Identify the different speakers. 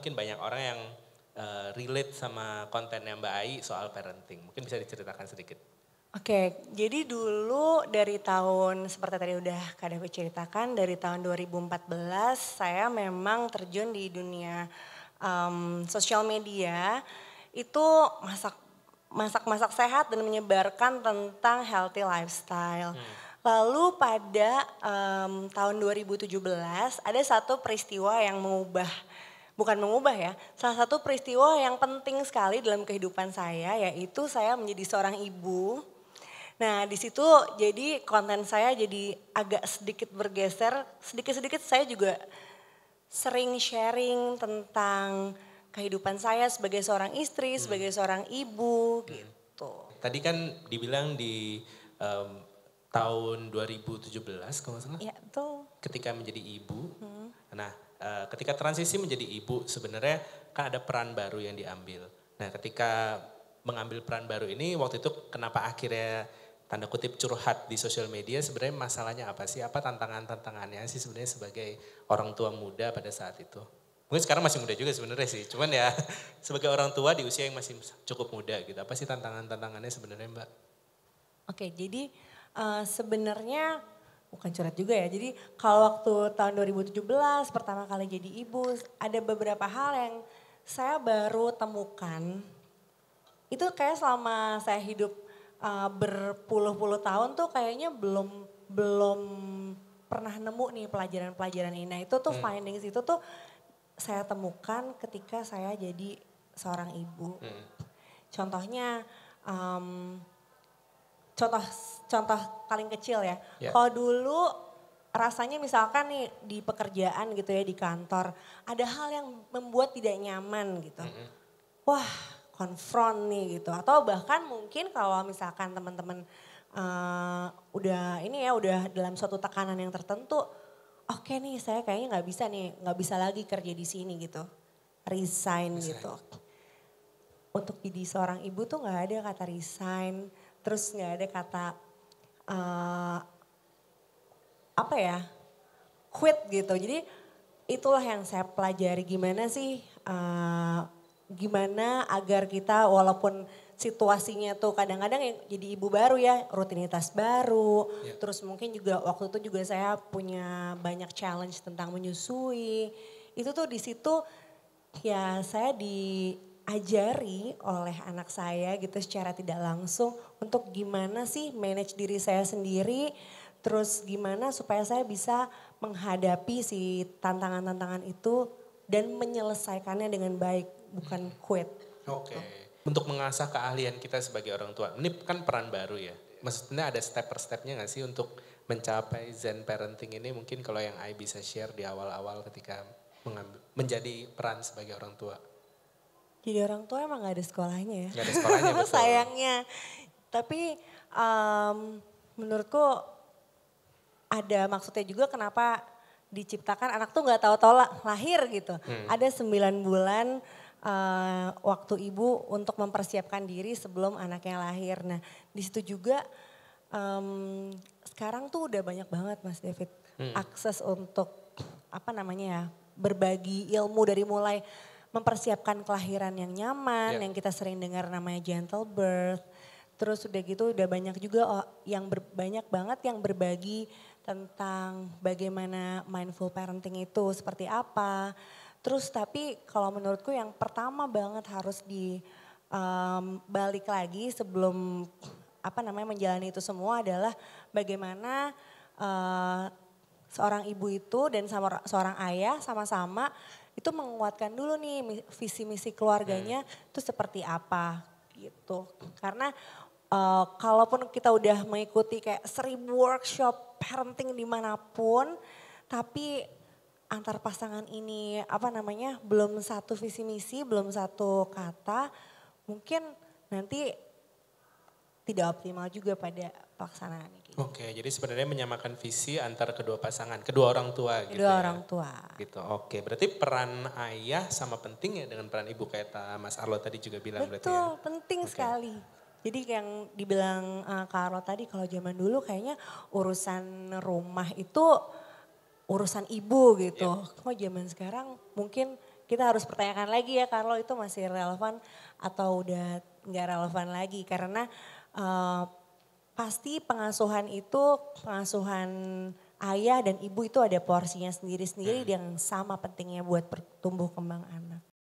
Speaker 1: mungkin banyak orang yang uh, relate sama kontennya Mbak Ai soal parenting. Mungkin bisa diceritakan sedikit.
Speaker 2: Oke, jadi dulu dari tahun seperti tadi udah Kak David ceritakan dari tahun 2014 saya memang terjun di dunia um, sosial media itu masak masak-masak sehat dan menyebarkan tentang healthy lifestyle. Hmm. Lalu pada um, tahun 2017 ada satu peristiwa yang mengubah bukan mengubah ya. Salah satu peristiwa yang penting sekali dalam kehidupan saya yaitu saya menjadi seorang ibu. Nah di situ jadi konten saya jadi agak sedikit bergeser, sedikit-sedikit saya juga sering sharing tentang kehidupan saya sebagai seorang istri, hmm. sebagai seorang ibu hmm. gitu.
Speaker 1: Tadi kan dibilang di um, tahun 2017
Speaker 2: kalau salah. Iya betul.
Speaker 1: Ketika menjadi ibu, hmm. nah Eh, ketika transisi menjadi ibu sebenarnya kan ada peran baru yang diambil. Nah ketika mengambil peran baru ini waktu itu kenapa akhirnya tanda kutip curhat di sosial media sebenarnya masalahnya apa sih? Apa tantangan-tantangannya sih sebenarnya sebagai orang tua muda pada saat itu? Mungkin sekarang masih muda juga sebenarnya sih, cuman ya sebagai orang tua di usia yang masih cukup muda gitu. Apa sih tantangan-tantangannya sebenarnya
Speaker 2: Mbak? Oke, jadi uh, sebenarnya bukan curhat juga ya. Jadi kalau waktu tahun 2017 pertama kali jadi ibu, ada beberapa hal yang saya baru temukan. Itu kayak selama saya hidup uh, berpuluh-puluh tahun tuh kayaknya belum belum pernah nemu nih pelajaran-pelajaran ini. Nah, itu tuh hmm. findings itu tuh saya temukan ketika saya jadi seorang ibu. Hmm. Contohnya um, contoh contoh paling kecil ya. Yeah. Kalau dulu rasanya misalkan nih di pekerjaan gitu ya di kantor ada hal yang membuat tidak nyaman gitu. Mm -hmm. Wah, konfront nih gitu atau bahkan mungkin kalau misalkan teman-teman uh, udah ini ya udah dalam suatu tekanan yang tertentu, oke nih saya kayaknya nggak bisa nih, nggak bisa lagi kerja di sini gitu. Resign, resign. gitu. Untuk jadi seorang ibu tuh nggak ada kata resign Terus nggak ada kata uh, apa ya quit gitu. Jadi itulah yang saya pelajari gimana sih uh, gimana agar kita walaupun situasinya tuh kadang-kadang yang jadi ibu baru ya rutinitas baru yeah. terus mungkin juga waktu itu juga saya punya banyak challenge tentang menyusui itu tuh di situ ya saya di ajari oleh anak saya gitu secara tidak langsung untuk gimana sih manage diri saya sendiri terus gimana supaya saya bisa menghadapi si tantangan-tantangan itu dan menyelesaikannya dengan baik bukan hmm. quit.
Speaker 1: Oke. Okay. Gitu. Untuk mengasah keahlian kita sebagai orang tua. Ini kan peran baru ya. Maksudnya ada step per stepnya nggak sih untuk mencapai zen parenting ini mungkin kalau yang I bisa share di awal-awal ketika mengambil, menjadi peran sebagai orang tua.
Speaker 2: Jadi orang tua emang gak ada sekolahnya ya. Gak ada sekolahnya betul. Sayangnya. Tapi um, menurutku ada maksudnya juga kenapa diciptakan anak tuh nggak tahu tolak lahir gitu. Hmm. Ada sembilan bulan uh, waktu ibu untuk mempersiapkan diri sebelum anaknya lahir. Nah, di situ juga um, sekarang tuh udah banyak banget Mas David hmm. akses untuk apa namanya ya berbagi ilmu dari mulai mempersiapkan kelahiran yang nyaman, yeah. yang kita sering dengar namanya gentle birth. Terus udah gitu udah banyak juga oh, yang ber, banyak banget yang berbagi tentang bagaimana mindful parenting itu seperti apa. Terus tapi kalau menurutku yang pertama banget harus di um, balik lagi sebelum apa namanya menjalani itu semua adalah bagaimana uh, seorang ibu itu dan sama seorang ayah sama-sama itu menguatkan dulu nih visi misi keluarganya itu hmm. seperti apa gitu. Karena uh, kalaupun kita udah mengikuti kayak seribu workshop parenting dimanapun, tapi antar pasangan ini apa namanya belum satu visi misi, belum satu kata, mungkin nanti tidak optimal juga pada pelaksanaan. Gitu.
Speaker 1: Oke, jadi sebenarnya menyamakan visi antar kedua pasangan, kedua orang tua kedua gitu. Ya? orang ya. tua. Gitu. Oke, berarti peran ayah sama penting ya dengan peran ibu kayak Mas Arlo tadi juga bilang Betul, berarti
Speaker 2: ya. penting Oke. sekali. Jadi yang dibilang uh, Arlo tadi kalau zaman dulu kayaknya urusan rumah itu urusan ibu gitu. Yep. Iya. Kok zaman sekarang mungkin kita harus pertanyakan lagi ya Carlo itu masih relevan atau udah nggak relevan lagi karena uh, pasti pengasuhan itu pengasuhan ayah dan ibu itu ada porsinya sendiri-sendiri hmm. yang sama pentingnya buat pertumbuh kembang anak.